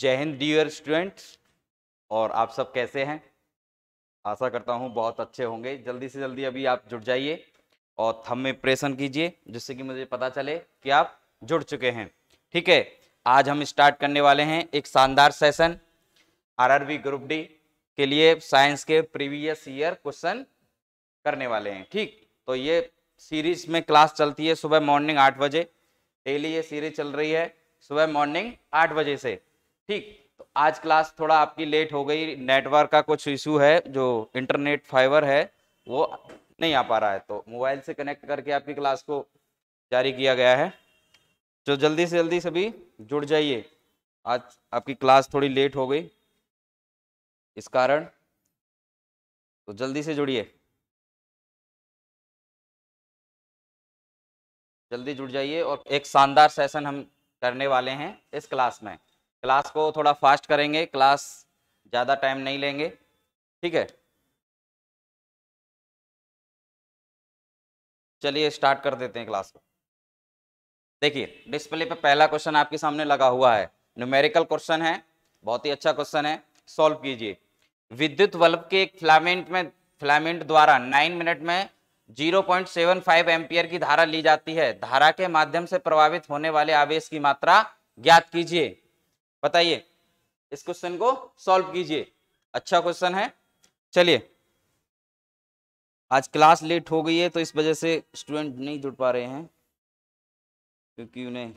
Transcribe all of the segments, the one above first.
जय Hind dear students और आप सब कैसे हैं आशा करता हूं बहुत अच्छे होंगे जल्दी से जल्दी अभी आप जुड़ जाइए और थम में प्रेशन कीजिए जिससे कि मुझे पता चले कि आप जुड़ चुके हैं ठीक है आज हम स्टार्ट करने वाले हैं एक शानदार सेशन आरआरबी ग्रुप डी के लिए साइंस के प्रीवियस ईयर क्वेश्चन करने वाले हैं ठीक तो ये सीरीज में क्लास चलती है सुबह मॉर्निंग आठ बजे डेली ये सीरीज चल रही है सुबह मॉर्निंग आठ बजे से ठीक तो आज क्लास थोड़ा आपकी लेट हो गई नेटवर्क का कुछ इशू है जो इंटरनेट फाइबर है वो नहीं आ पा रहा है तो मोबाइल से कनेक्ट करके आपकी क्लास को जारी किया गया है जो तो जल्दी से जल्दी सभी जुड़ जाइए आज आपकी क्लास थोड़ी लेट हो गई इस कारण तो जल्दी से जुड़िए जल्दी जुड़ जाइए और एक शानदार सेशन हम करने वाले हैं इस क्लास में क्लास को थोड़ा फास्ट करेंगे क्लास ज़्यादा टाइम नहीं लेंगे ठीक है चलिए स्टार्ट कर देते हैं क्लास को देखिए डिस्प्ले पे पहला क्वेश्चन आपके सामने लगा हुआ है न्यूमेरिकल क्वेश्चन है बहुत ही अच्छा क्वेश्चन है सॉल्व कीजिए विद्युत बल्ब के एक फ्लामेंट में फ्लामेंट द्वारा नाइन मिनट में 0.75 पॉइंट की धारा ली जाती है धारा के माध्यम से प्रभावित होने वाले आवेश की मात्रा ज्ञात कीजिए बताइए इस क्वेश्चन को सॉल्व कीजिए अच्छा क्वेश्चन है चलिए आज क्लास लेट हो गई है तो इस वजह से स्टूडेंट नहीं जुड़ पा रहे हैं क्योंकि उन्हें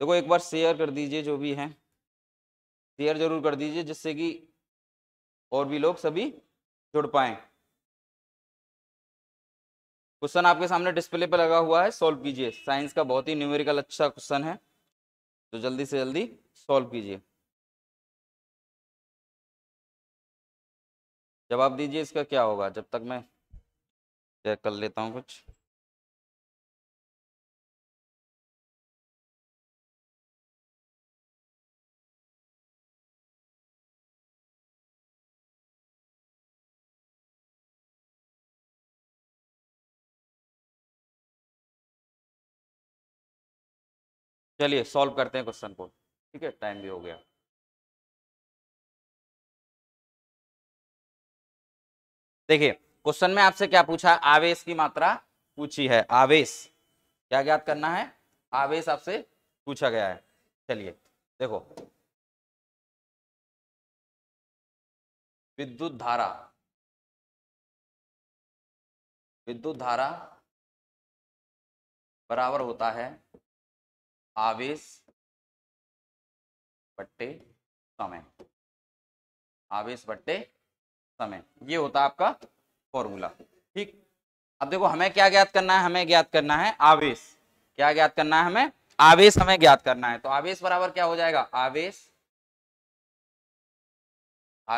देखो एक बार शेयर कर दीजिए जो भी है शेयर जरूर कर दीजिए जिससे कि और भी लोग सभी जुड़ पाए क्वेश्चन आपके सामने डिस्प्ले पर लगा हुआ है सॉल्व कीजिए साइंस का बहुत ही न्यूमेरिकल अच्छा क्वेश्चन है तो जल्दी से जल्दी सॉल्व कीजिए जवाब दीजिए इसका क्या होगा जब तक मैं चेक कर लेता हूँ कुछ चलिए सॉल्व करते हैं क्वेश्चन को ठीक है टाइम भी हो गया देखिए क्वेश्चन में आपसे क्या पूछा आवेश की मात्रा पूछी है आवेश क्या ज्ञात करना है आवेश आपसे पूछा गया है चलिए देखो विद्युत धारा विद्युत धारा बराबर होता है आवेश बट्टे समय आवेश बट्टे समय ये होता है आपका फॉर्मूला ठीक अब देखो हमें क्या ज्ञात करना है हमें ज्ञात करना है आवेश क्या ज्ञात करना है हमें आवेश हमें ज्ञात करना है तो आवेश बराबर क्या हो जाएगा आवेश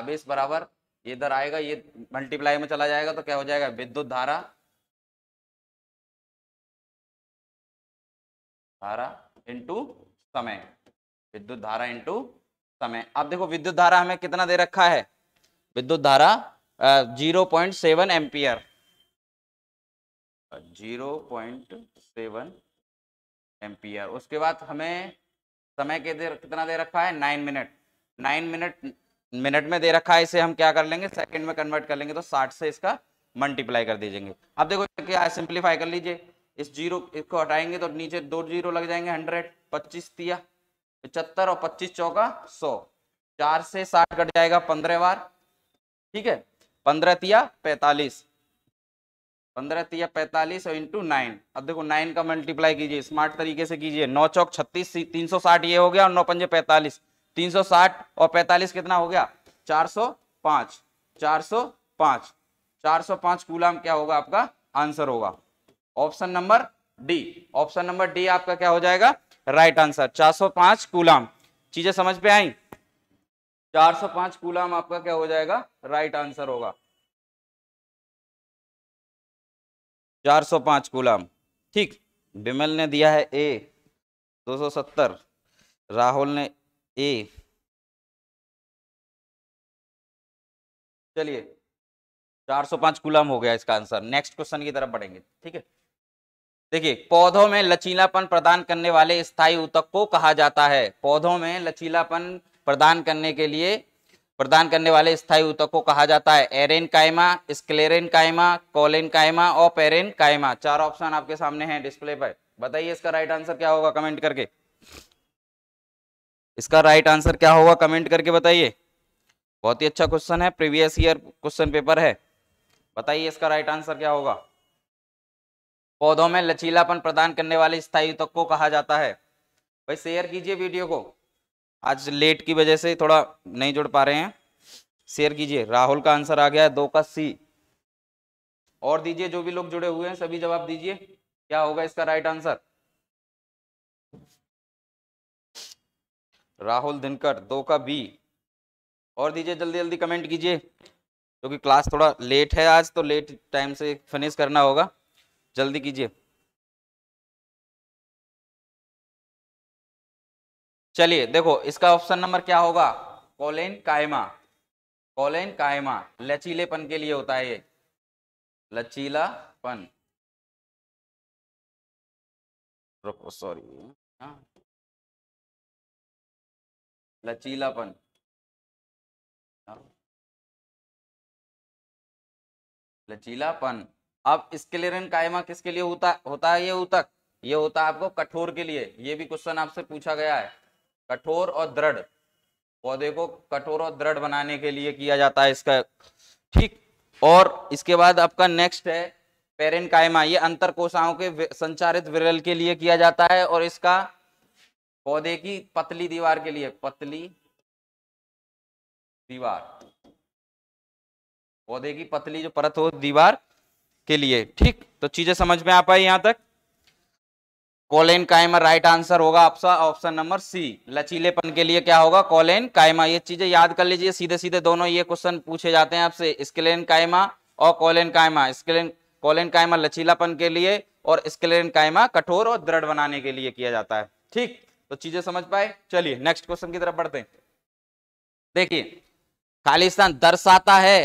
आवेश बराबर इधर आएगा ये मल्टीप्लाई में चला जाएगा तो क्या हो जाएगा विद्युत धारा धारा इंटू समय विद्युत धारा इंटू समय अब देखो विद्युत धारा हमें कितना दे रखा है विद्युत धारा zero point seven ampere zero point seven ampere उसके बाद हमें समय के दे कितना दे रखा है nine minute nine minute minute में दे रखा है इसे हम क्या कर लेंगे सेकंड में कन्वर्ट कर लेंगे तो साठ से इसका मल्टीप्लाई कर दीजिए अब देखो क्या सिंप्लीफाई कर लीजिए इस जीरो इसको हटाएंगे तो नीचे दो जीरो लग जाएंगे हंड्रेड पच्चीस तिया पचहत्तर और पच्चीस चौका सौ चार से साठ कट जाएगा पंद्रह बार ठीक है पंद्रह तिया पैतालीस पंद्रह तिया पैतालीस और इंटू नाइन अब देखो नाइन का मल्टीप्लाई कीजिए स्मार्ट तरीके से कीजिए नौ चौक छत्तीस तीन सौ साठ ये हो गया और नौ पंजे पैंतालीस तीन सौ साठ और पैंतालीस कितना हो गया चार सौ पाँच चार सौ पाँच चार सौ पाँच कूलाम क्या होगा आपका आंसर होगा option number D option number D आपका क्या हो जाएगा राइट आंसर 405 कूलाम चीजें समझ पे आई 405 कूलाम आपका क्या हो जाएगा राइट आंसर होगा 405 कूलाम ठीक बिमल ने दिया है ए 270 राहुल ने ए चलिए 405 कूलाम हो गया इसका आंसर नेक्स्ट क्वेश्चन की तरफ बढ़ेंगे ठीक है देखिए पौधों में लचीलापन प्रदान करने वाले स्थायी ऊतक को कहा जाता है पौधों में लचीलापन प्रदान करने के लिए प्रदान करने वाले स्थायी ऊतक को कहा जाता है एरेन कायमा स्क्लेरेन कायमा कोलेन कायमा और पेरेन कायमा चार ऑप्शन आपके सामने हैं डिस्प्ले पर बताइए इसका राइट आंसर क्या होगा कमेंट करके इसका राइट आंसर क्या होगा कमेंट करके बताइए बहुत ही अच्छा क्वेश्चन है प्रीवियस ईयर क्वेश्चन पेपर है बताइए इसका राइट आंसर क्या होगा पौधों में लचीलापन प्रदान करने वाले स्थायी तक को कहा जाता है भाई शेयर कीजिए वीडियो को आज लेट की वजह से थोड़ा नहीं जुड़ पा रहे हैं शेयर कीजिए राहुल का आंसर आ गया है दो का सी और दीजिए जो भी लोग जुड़े हुए हैं सभी जवाब दीजिए क्या होगा इसका राइट आंसर राहुल दिनकर दो का बी और दीजिए जल्दी जल्दी कमेंट कीजिए क्योंकि क्लास थोड़ा लेट है आज तो लेट टाइम से फिनिश करना होगा जल्दी कीजिए चलिए देखो इसका ऑप्शन नंबर क्या होगा कोलेन कायमा कोलेन कायमा लचीलेपन के लिए होता है ये लचीलापन रुको सॉरी हाँ। लचीलापन हाँ। लचीलापन अब स्क्लेरन कायमा किसके लिए होता होता है ये उतक ये होता है आपको कठोर के लिए ये भी क्वेश्चन आपसे पूछा गया है कठोर और दृढ़ पौधे को कठोर और दृढ़ बनाने के लिए किया जाता है इसका ठीक और इसके बाद आपका नेक्स्ट है पेरेन कायमा ये अंतर कोशाओं के संचारित विरल के लिए किया जाता है और इसका पौधे की पतली दीवार के लिए पतली दीवार पौधे की पतली जो परत हो दीवार के लिए ठीक तो चीजें समझ में आ पाई यहां तक कॉलेन कायमा राइट आंसर होगा आपका ऑप्शन नंबर सी लचीलेपन के लिए क्या होगा कॉलेन कायमा ये चीजें याद कर लीजिए सीधे सीधे दोनों ये क्वेश्चन पूछे जाते हैं आपसे स्केलेन कायमा और कॉलेन कायमा स्केलेन कॉलेन कायमा लचीलापन के लिए और स्केलेन कायमा कठोर और दृढ़ बनाने के लिए किया जाता है ठीक तो चीजें समझ पाए चलिए नेक्स्ट क्वेश्चन की तरफ बढ़ते हैं देखिए खालिस्तान दर्शाता है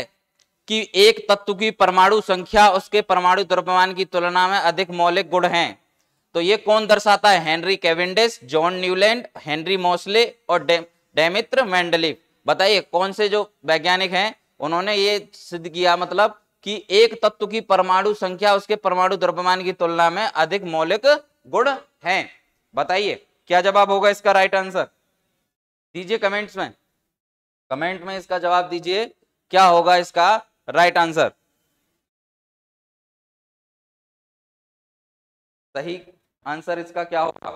कि एक तत्व की परमाणु संख्या उसके परमाणु द्रव्यमान की तुलना में अधिक मौलिक गुण हैं तो ये कौन दर्शाता है Henry Cavendish John Newland Henry Moseley और डेमित्र दे, बताइए कौन से जो वैज्ञानिक हैं उन्होंने ये सिद्ध किया मतलब कि एक तत्व की परमाणु संख्या उसके परमाणु द्रव्यमान की तुलना में अधिक मौलिक गुण है बताइए क्या जवाब होगा इसका राइट आंसर दीजिए कमेंट्स में कमेंट में इसका जवाब दीजिए क्या होगा इसका राइट आंसर सही आंसर इसका क्या होगा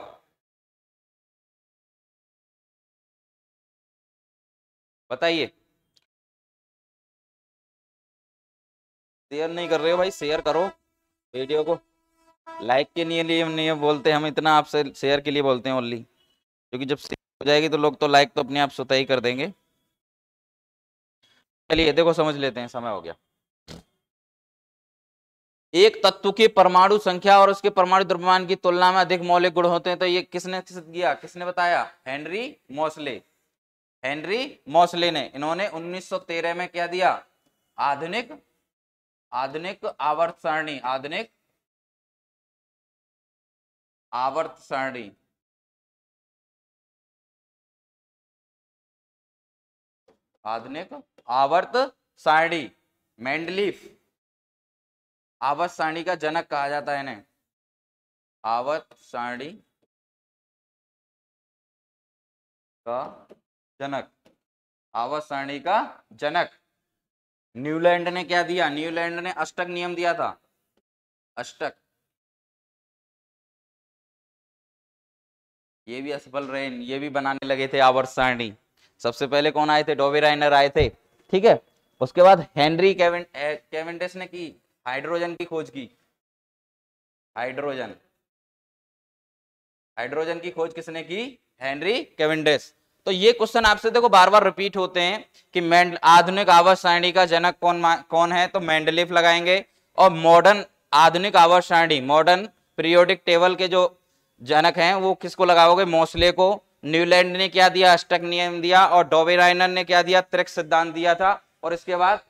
बताइए शेयर नहीं कर रहे हो भाई शेयर करो वीडियो को लाइक के लिए लिए नहीं बोलते हम इतना आपसे शेयर के लिए बोलते हैं ओनली क्योंकि जब शेयर हो जाएगी तो लोग तो लाइक तो अपने आप स्वतः ही कर देंगे चलिए देखो समझ लेते हैं समय हो गया एक तत्व की परमाणु संख्या और उसके परमाणु द्रव्यमान की तुलना में अधिक मौलिक गुण होते हैं तो ये किसने सिद्ध किया किसने बताया हेनरी मोसले हेनरी मोसले ने इन्होंने 1913 में क्या दिया आधुनिक आधुनिक आवर्त सारणी आधुनिक आवर्त सारणी आधुनिक आवर्त सारणी मेंडलीफ आवर्त सारणी का जनक कहा जाता है इन्हें आवर्त सारणी का जनक आवर्त सारणी का जनक न्यूलैंड ने क्या दिया न्यूलैंड ने अष्टक नियम दिया था अष्टक ये भी असफल रहे ये भी बनाने लगे थे आवर्त सारणी सबसे पहले कौन आए थे डोवी राइनर आए थे ठीक है उसके बाद हेनरी कैवेंडिस ने की हाइड्रोजन की खोज की हाइड्रोजन हाइड्रोजन की खोज किसने की हेनरी कैवेंडिस तो ये क्वेश्चन आपसे देखो बार बार रिपीट होते हैं कि आधुनिक आवर्त सारणी का जनक कौन कौन है तो मैंडलिफ लगाएंगे और मॉडर्न आधुनिक आवर्त सारणी मॉडर्न पीरियोडिक टेबल के जो जनक हैं वो किसको लगाओगे मोसले को न्यूलैंड ने क्या दिया अष्टक नियम दिया और डोबे ने क्या दिया त्रिक सिद्धांत दिया था और इसके बाद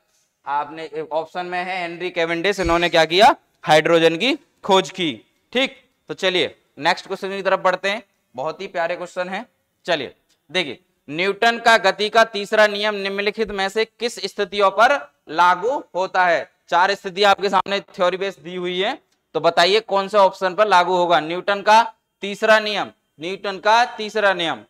आपने ऑप्शन में है हेनरी केवेंडिस इन्होंने क्या किया हाइड्रोजन की खोज की ठीक तो चलिए नेक्स्ट क्वेश्चन की तरफ बढ़ते हैं बहुत ही प्यारे क्वेश्चन है चलिए देखिए न्यूटन का गति का तीसरा नियम निम्नलिखित में से किस स्थितियों पर लागू होता है चार स्थिति आपके सामने थ्योरी बेस दी हुई है तो बताइए कौन से ऑप्शन पर लागू होगा न्यूटन का तीसरा नियम न्यूटन का तीसरा नियम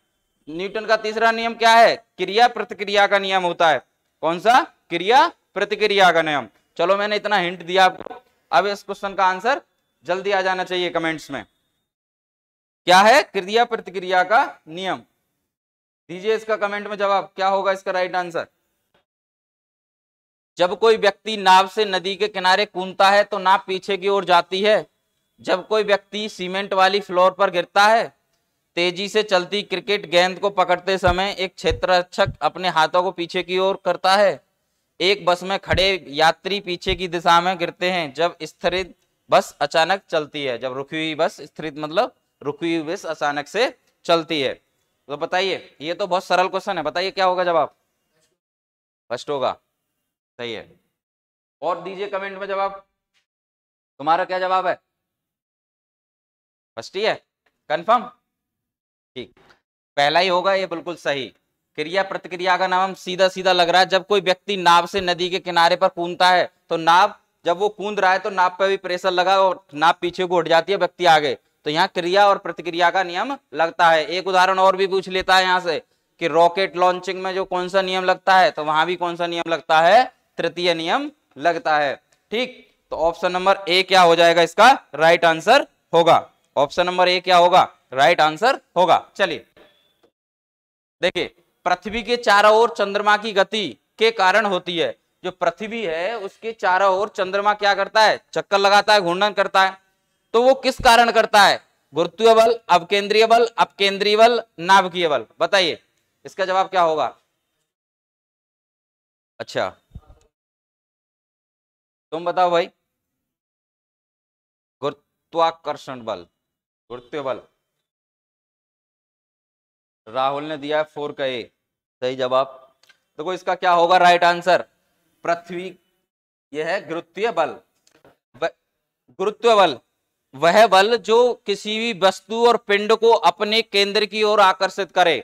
न्यूटन का तीसरा नियम क्या है क्रिया प्रतिक्रिया का नियम होता है कौन सा क्रिया प्रतिक्रिया का नियम चलो मैंने इतना हिंट दिया आपको अब इस क्वेश्चन का आंसर जल्दी आ जाना चाहिए कमेंट्स में क्या है क्रिया प्रतिक्रिया का नियम दीजिए इसका कमेंट में जवाब क्या होगा इसका राइट आंसर जब कोई व्यक्ति नाव से नदी के किनारे कूदता है तो नाव पीछे की ओर जाती है जब कोई व्यक्ति सीमेंट वाली फ्लोर पर गिरता है तेजी से चलती क्रिकेट गेंद को पकड़ते समय एक क्षेत्र रक्षक अपने हाथों को पीछे की ओर करता है एक बस में खड़े यात्री पीछे की दिशा में गिरते हैं जब स्थिरित बस अचानक चलती है जब रुकी हुई बस स्थिरित मतलब रुकी हुई बस अचानक से चलती है तो बताइए ये तो बहुत सरल क्वेश्चन है बताइए क्या होगा जवाब फर्स्ट होगा सही है और दीजिए कमेंट में जवाब तुम्हारा क्या जवाब है फर्स्ट ही है कंफर्म ठीक पहला ही होगा ये बिल्कुल सही क्रिया प्रतिक्रिया का नाम सीधा सीधा लग रहा है जब कोई व्यक्ति नाव से नदी के किनारे पर कूदता है तो नाव जब वो कूद रहा है तो नाव पर भी प्रेशर लगा और नाव पीछे को उठ जाती है व्यक्ति आगे तो यहाँ क्रिया और प्रतिक्रिया का नियम लगता है एक उदाहरण और भी पूछ लेता है यहाँ से कि रॉकेट लॉन्चिंग में जो कौन सा नियम लगता है तो वहां भी कौन सा नियम लगता है तृतीय नियम लगता है ठीक तो ऑप्शन नंबर ए क्या हो जाएगा इसका राइट आंसर होगा ऑप्शन नंबर ए क्या होगा राइट आंसर होगा चलिए देखिए पृथ्वी के चारों ओर चंद्रमा की गति के कारण होती है जो पृथ्वी है उसके चारों ओर चंद्रमा क्या करता है चक्कर लगाता है घूर्णन करता है तो वो किस कारण करता है गुरुत्वीय बल अवकेंद्रीय बल अपकेंद्रीय बल नाभिकीय बल बताइए इसका जवाब क्या होगा अच्छा तुम बताओ भाई गुरुत्वाकर्षण बल गुरुत्व बल राहुल ने दिया है फोर का ए सही जवाब देखो तो इसका क्या होगा राइट आंसर पृथ्वी यह है गुरुत्वीय बल गुरुत्व बल वह बल जो किसी भी वस्तु और पिंड को अपने केंद्र की ओर आकर्षित करे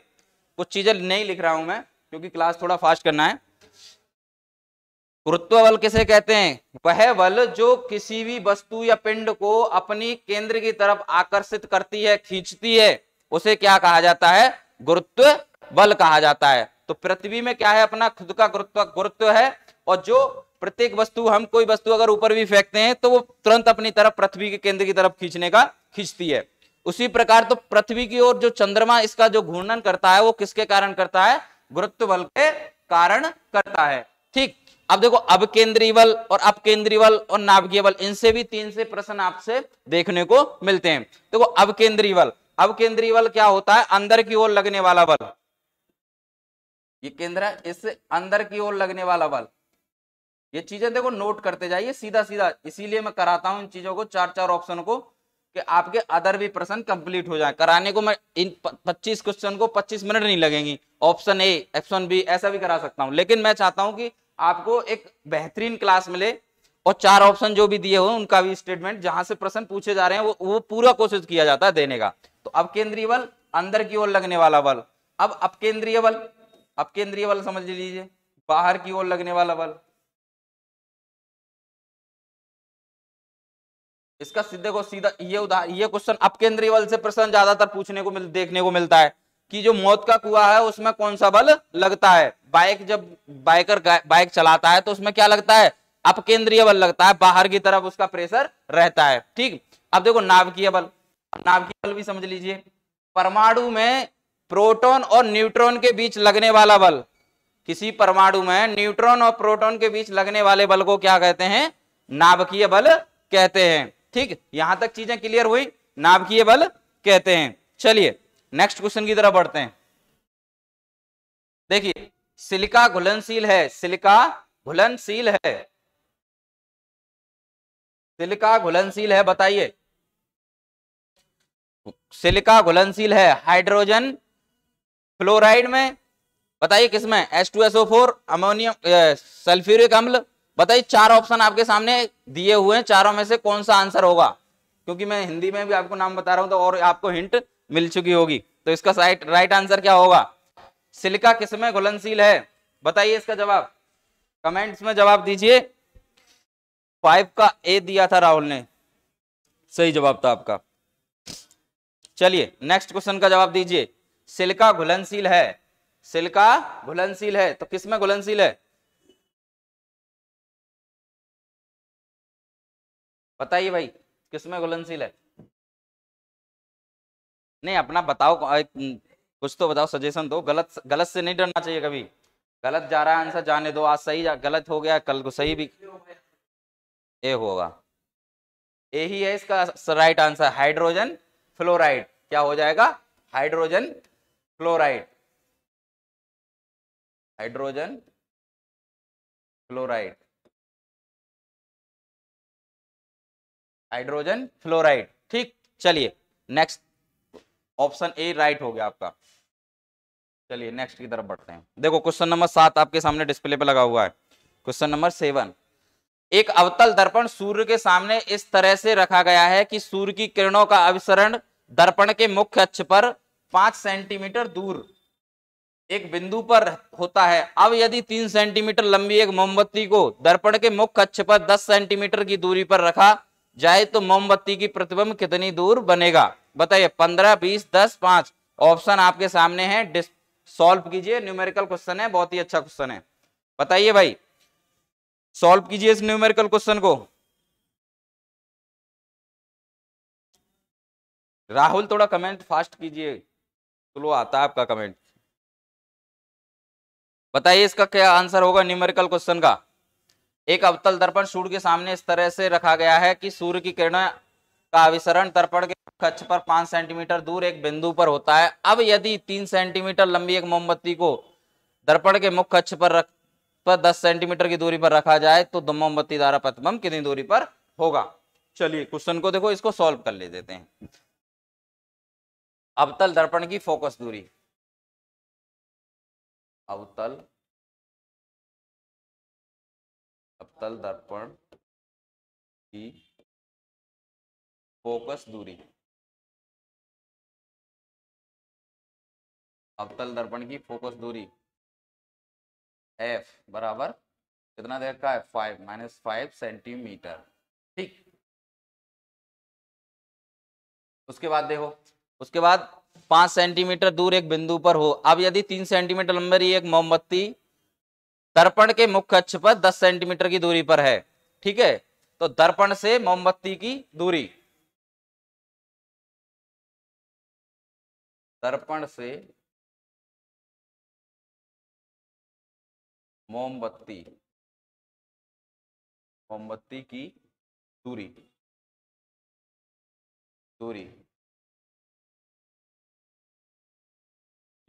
कुछ चीजें नहीं लिख रहा हूं मैं क्योंकि क्लास थोड़ा फास्ट करना है गुरुत्व बल किसे कहते हैं वह बल जो किसी भी वस्तु या पिंड को अपनी केंद्र की तरफ आकर्षित करती है खींचती है उसे क्या कहा जाता है गुरुत्व बल कहा जाता है तो पृथ्वी में क्या है अपना खुद का गुरुत्व गुरुत्व है और जो प्रत्येक वस्तु हम कोई वस्तु अगर ऊपर भी फेंकते हैं तो वो तुरंत अपनी तरफ पृथ्वी के केंद्र की तरफ खींचने का खींचती है उसी प्रकार तो पृथ्वी की ओर जो चंद्रमा इसका जो घूर्णन करता है वो किसके कारण करता है गुरुत्व बल के कारण करता है ठीक अब देखो अब केंद्रीय बल और अब केंद्रीय बल और नाभिकीय बल इनसे भी तीन से प्रश्न आपसे देखने को मिलते हैं देखो अब केंद्रीय बल अब केंद्रीय बल क्या होता है अंदर की ओर लगने वाला बल ये केंद्र है अंदर की ओर लगने वाला बल ये चीजें देखो नोट करते जाइए सीधा सीधा इसीलिए मैं कराता हूं इन चीजों को चार चार ऑप्शन को कि आपके अदर भी प्रश्न कंप्लीट हो जाए कराने को मैं इन 25 क्वेश्चन को 25 मिनट नहीं लगेंगी ऑप्शन ए ऑप्शन बी ऐसा भी करा सकता हूं लेकिन मैं चाहता हूं कि आपको एक बेहतरीन क्लास मिले और चार ऑप्शन जो भी दिए हो उनका भी स्टेटमेंट जहां से प्रश्न पूछे जा रहे हैं वो वो पूरा कोशिश किया जाता है देने का तो अपकेंद्रीय बल अंदर की ओर लगने वाला बल अब अपकेंद्रीय बल अपकेंद्रीय बल समझ लीजिए बाहर की ओर लगने वाला बल इसका सीधे को सीधा ये उदाहरण ये क्वेश्चन अपकेंद्रीय बल से प्रश्न ज्यादातर पूछने को मिल देखने को मिलता है कि जो मौत का कुआ है उसमें कौन सा बल लगता है बाइक जब बाइकर बाइक चलाता है तो उसमें क्या लगता है अपकेंद्रीय बल लगता है बाहर की तरफ उसका प्रेशर रहता है ठीक अब देखो नाभिकीय बल नाभिकीय बल भी समझ लीजिए परमाणु में प्रोटॉन और न्यूट्रॉन के बीच लगने वाला बल किसी परमाणु में न्यूट्रॉन और प्रोटॉन के बीच लगने वाले बल को क्या कहते हैं नाभिकीय बल कहते हैं ठीक यहां तक चीजें क्लियर हुई नाभिकीय बल कहते हैं चलिए नेक्स्ट क्वेश्चन की तरफ बढ़ते हैं देखिए सिलिका घुलनशील है सिलिका घुलनशील है सिलिका घुलनशील है बताइए सिलिका घुलनशील है हाइड्रोजन फ्लोराइड में बताइए किसमें H2SO4 अमोनियम सल्फ्यूरिक अम्ल बताइए चार ऑप्शन आपके सामने दिए हुए हैं चारों में से कौन सा आंसर होगा क्योंकि मैं हिंदी में भी आपको नाम बता रहा हूं तो और आपको हिंट मिल चुकी होगी तो इसका राइट राइट आंसर क्या होगा सिलिका किसमें घुलनशील है बताइए इसका जवाब कमेंट्स में जवाब दीजिए फाइव का ए दिया था राहुल ने सही जवाब था आपका चलिए नेक्स्ट क्वेश्चन का जवाब दीजिए सिलका घुलनशील है सिलका घुलनशील है तो किस में घुलनशील है बताइए भाई किस में घुलनशील है नहीं अपना बताओ कुछ तो बताओ सजेशन दो गलत गलत से नहीं डरना चाहिए कभी गलत जा रहा है आंसर जाने दो आज सही जा, गलत हो गया कल को सही भी ए होगा ए ही है इसका राइट आंसर हाइड्रोजन फ्लोराइड क्या हो जाएगा hydrogen fluoride hydrogen fluoride hydrogen fluoride ठीक चलिए नेक्स्ट ऑप्शन ए राइट हो गया आपका चलिए नेक्स्ट की तरफ बढ़ते हैं देखो क्वेश्चन नंबर सात आपके सामने डिस्प्ले पे लगा हुआ है क्वेश्चन नंबर सेवन एक अवतल दर्पण सूर्य के सामने इस तरह से रखा गया है कि सूर्य की किरणों का अभिसरण दर्पण के मुख्य अक्ष पर पांच सेंटीमीटर दूर एक बिंदु पर होता है अब यदि तीन सेंटीमीटर लंबी एक मोमबत्ती को दर्पण के मुख्य अक्ष पर दस सेंटीमीटर की दूरी पर रखा जाए तो मोमबत्ती की प्रतिबंब कितनी दूर बनेगा बताइए पंद्रह बीस दस पांच ऑप्शन आपके सामने है सॉल्व कीजिए न्यूमेरिकल क्वेश्चन है बहुत ही अच्छा क्वेश्चन है बताइए भाई सॉल्व कीजिए इस न्यूमेरिकल क्वेश्चन को राहुल थोड़ा कमेंट फास्ट कीजिए स्लो तो आता है आपका कमेंट बताइए इसका क्या आंसर होगा न्यूमेरिकल क्वेश्चन का एक अवतल दर्पण सूर्य के सामने इस तरह से रखा गया है कि सूर्य की किरण का अविसरण दर्पण के कक्ष पर पांच सेंटीमीटर दूर एक बिंदु पर होता है अब यदि तीन सेंटीमीटर लंबी एक मोमबत्ती को दर्पण के मुख्य कक्ष पर रख पर दस सेंटीमीटर की दूरी पर रखा जाए तो मोमबत्ती द्वारा प्रतिबंब कितनी दूरी पर होगा चलिए क्वेश्चन को देखो इसको सॉल्व कर ले देते हैं अवतल दर्पण की फोकस दूरी अवतल अवतल दर्पण की फोकस दूरी अवतल दर्पण की फोकस दूरी एफ बराबर कितना देर का है फाइव माइनस फाइव सेंटीमीटर ठीक उसके बाद देखो उसके बाद पांच सेंटीमीटर दूर एक बिंदु पर हो अब यदि तीन सेंटीमीटर लंबी एक मोमबत्ती दर्पण के मुख्य अक्ष पर दस सेंटीमीटर की दूरी पर है ठीक है तो दर्पण से मोमबत्ती की दूरी दर्पण से मोमबत्ती मोमबत्ती की दूरी दूरी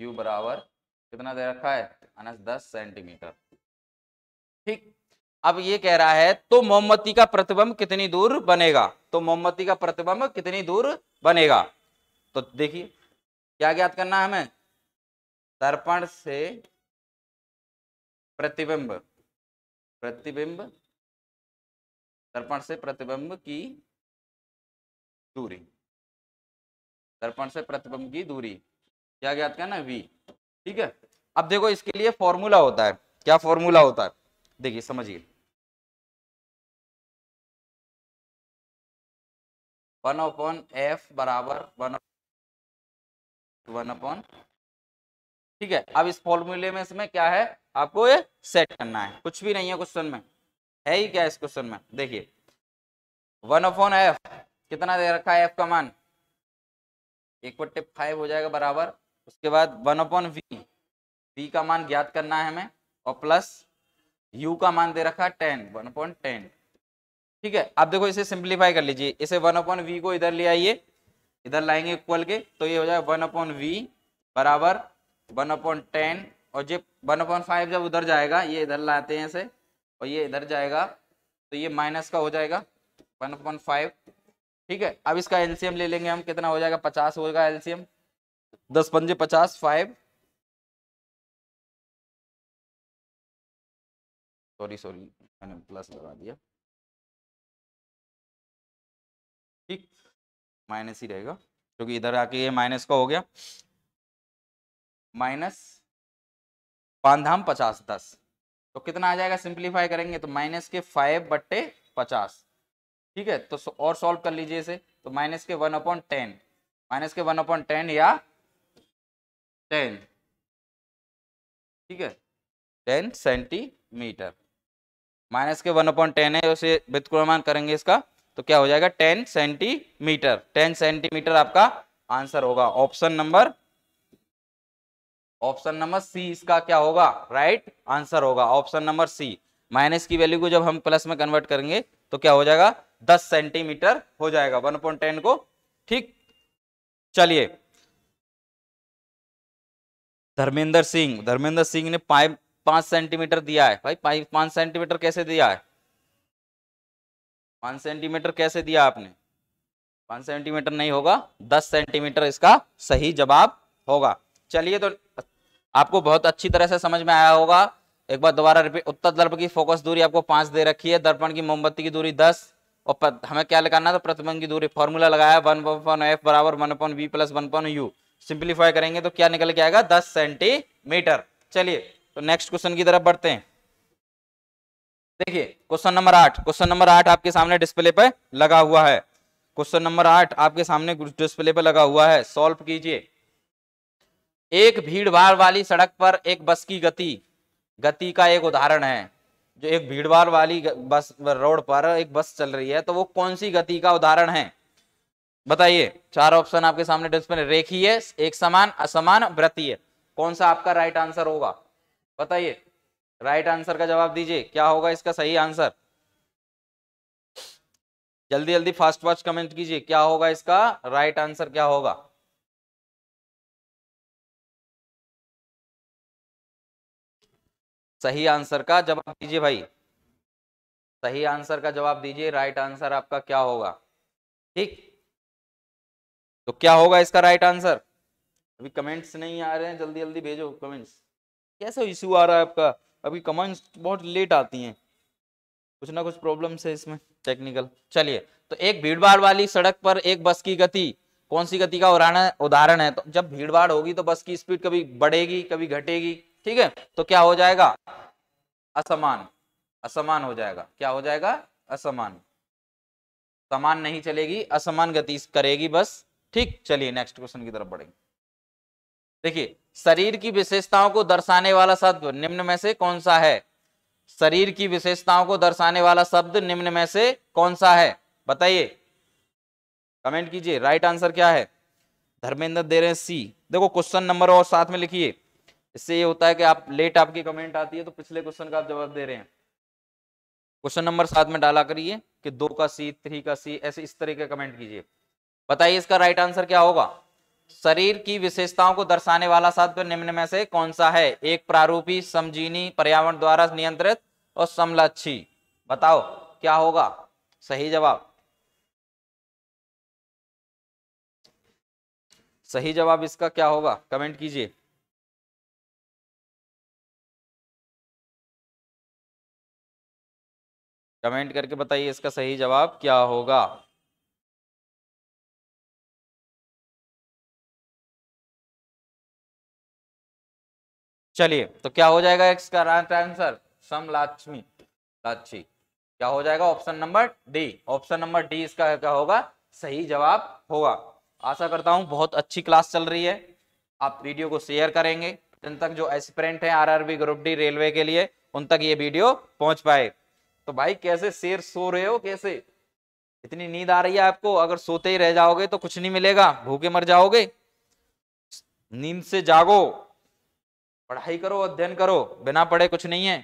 यू बराबर कितना दे रखा है माइनस दस सेंटीमीटर ठीक अब ये कह रहा है तो मोमबत्ती का प्रतिबंब कितनी दूर बनेगा तो मोमबत्ती का प्रतिबंब कितनी दूर बनेगा तो देखिए क्या ज्ञात करना है हमें दर्पण से प्रतिबिंब प्रतिबिंब दर्पण से प्रतिबिंब की दूरी दर्पण से प्रतिबिंब की दूरी क्या ज्ञात करना है वी ठीक है अब देखो इसके लिए फॉर्मूला होता है क्या फॉर्मूला होता है देखिए समझिए वन अपॉन एफ बराबर वन वन अपॉन ठीक है अब इस फॉर्मूले में इसमें क्या है आपको ये सेट करना है कुछ भी नहीं है क्वेश्चन में है ही क्या इस क्वेश्चन में देखिए वन अपॉन एफ कितना दे रखा है एफ का मान एक बट्टे फाइव हो जाएगा बराबर उसके बाद वन अपॉन वी वी का मान ज्ञात करना है हमें और प्लस यू का मान दे रखा टेन वन अपॉन टेन ठीक है आप देखो इसे सिंप्लीफाई कर लीजिए इसे वन अपॉन वी को इधर ले आइए इधर लाएंगे इक्वल के तो ये हो जाए वन अपॉइंट वी बराबर वन अपॉइंट टेन और जब वन अपॉन फाइव जब उधर जाएगा ये इधर लाते हैं इसे और ये इधर जाएगा तो ये माइनस का हो जाएगा वन अपॉन फाइव ठीक है अब इसका एलसीएम ले लेंगे हम कितना हो जाएगा पचास होगा एलसीएम दस पंजे पचास फाइव सॉरी सॉरी मैंने प्लस लगा दिया ठीक माइनस ही रहेगा क्योंकि इधर आके ये माइनस का हो गया माइनस पांधाम पचास दस तो कितना आ जाएगा सिंप्लीफाई करेंगे तो माइनस के फाइव बट्टे पचास ठीक है तो और सॉल्व कर लीजिए इसे तो माइनस के वन अपॉइंट टेन माइनस के वन अपॉइंट टेन या टेन ठीक है टेन सेंटीमीटर माइनस के वन अपॉइंट टेन है उसे वित्तमान करेंगे इसका तो क्या हो जाएगा टेन सेंटीमीटर टेन सेंटीमीटर आपका आंसर होगा option number option number C इसका क्या होगा राइट right? आंसर होगा ऑप्शन नंबर सी माइनस की वैल्यू को जब हम प्लस में कन्वर्ट करेंगे तो क्या हो जाएगा दस सेंटीमीटर हो जाएगा वन पॉइंट टेन को ठीक चलिए धर्मेंद्र सिंह धर्मेंद्र सिंह ने पाइप पांच सेंटीमीटर दिया है भाई पाइप पांच सेंटीमीटर कैसे दिया है पांच सेंटीमीटर कैसे दिया आपने पांच सेंटीमीटर नहीं होगा दस सेंटीमीटर इसका सही जवाब होगा चलिए तो आपको बहुत अच्छी तरह से समझ में आया होगा एक बार दोबारा रिपीट उत्तर दर्प की फोकस दूरी आपको पांच दे रखी है दर्पण की मोमबत्ती की दूरी दस और हमें क्या लगाना था प्रतिबंध की दूरी फॉर्मूला लगाया वन वन एफ बराबर one point B plus one point U simplify करेंगे तो क्या निकल के आएगा दस सेंटीमीटर चलिए तो नेक्स्ट क्वेश्चन की तरफ बढ़ते हैं देखिए क्वेश्चन नंबर आठ क्वेश्चन नंबर आठ आपके सामने डिस्प्ले पर लगा हुआ है क्वेश्चन नंबर आठ आपके सामने डिस्प्ले पर लगा हुआ है सॉल्व कीजिए एक भीड़ भाड़ वाली सड़क पर एक बस की गति गति का एक उदाहरण है जो एक भीड़ भाड़ वाली बस रोड पर एक बस चल रही है तो वो कौन सी गति का उदाहरण है बताइए चार ऑप्शन आपके सामने डिस्प्ले रेखीय एक समान असमान व्रतीय कौन सा आपका राइट आंसर होगा बताइए राइट आंसर का जवाब दीजिए क्या होगा इसका सही आंसर जल्दी जल्दी फास्ट फास्ट कमेंट कीजिए क्या होगा इसका राइट आंसर क्या होगा सही आंसर का जवाब दीजिए भाई सही आंसर का जवाब दीजिए राइट आंसर आपका क्या होगा ठीक तो क्या होगा इसका राइट आंसर अभी कमेंट्स नहीं आ रहे हैं जल्दी जल्दी भेजो कमेंट्स कैसा इशू आ रहा है आपका अभी कमेंट्स बहुत लेट आती हैं कुछ ना कुछ प्रॉब्लम्स है इसमें टेक्निकल चलिए तो एक भीड़भाड़ वाली सड़क पर एक बस की गति कौन सी गति का उदाहरण है तो जब भीड़भाड़ होगी तो बस की स्पीड कभी बढ़ेगी कभी घटेगी ठीक है तो क्या हो जाएगा असमान असमान हो जाएगा क्या हो जाएगा असमान समान नहीं चलेगी असमान गति करेगी बस ठीक चलिए नेक्स्ट क्वेश्चन की तरफ बढ़ेंगे देखिए शरीर की विशेषताओं को दर्शाने वाला शब्द निम्न में से कौन सा है शरीर की विशेषताओं को दर्शाने वाला शब्द निम्न में से कौन सा है बताइए कमेंट कीजिए राइट आंसर क्या है धर्मेंद्र दे रहे हैं सी देखो क्वेश्चन नंबर और साथ में लिखिए इससे ये होता है कि आप लेट आपकी कमेंट आती है तो पिछले क्वेश्चन का आप जवाब दे रहे हैं क्वेश्चन नंबर साथ में डाला करिए कि दो का सी थ्री का सी ऐसे इस तरह के कमेंट कीजिए बताइए इसका राइट आंसर क्या होगा शरीर की विशेषताओं को दर्शाने वाला शब्द निम्न में से कौन सा है एक प्रारूपी समझीनी पर्यावरण द्वारा नियंत्रित और समलक्षी बताओ क्या होगा सही जवाब सही जवाब इसका क्या होगा कमेंट कीजिए कमेंट करके बताइए इसका सही जवाब क्या होगा चलिए तो क्या हो जाएगा एक्स का राइट आंसर सम लाक्षमी लाक्षी क्या हो जाएगा option number D option number D इसका क्या होगा सही जवाब होगा आशा करता हूं बहुत अच्छी क्लास चल रही है आप वीडियो को शेयर करेंगे जिन तक जो एस्पिरेंट है आरआरबी ग्रुप डी रेलवे के लिए उन तक ये वीडियो पहुंच पाए तो भाई कैसे शेर सो रहे हो कैसे इतनी नींद आ रही है आपको अगर सोते ही रह जाओगे तो कुछ नहीं मिलेगा भूखे मर जाओगे नींद से जागो पढ़ाई करो अध्ययन करो बिना पढ़े कुछ नहीं है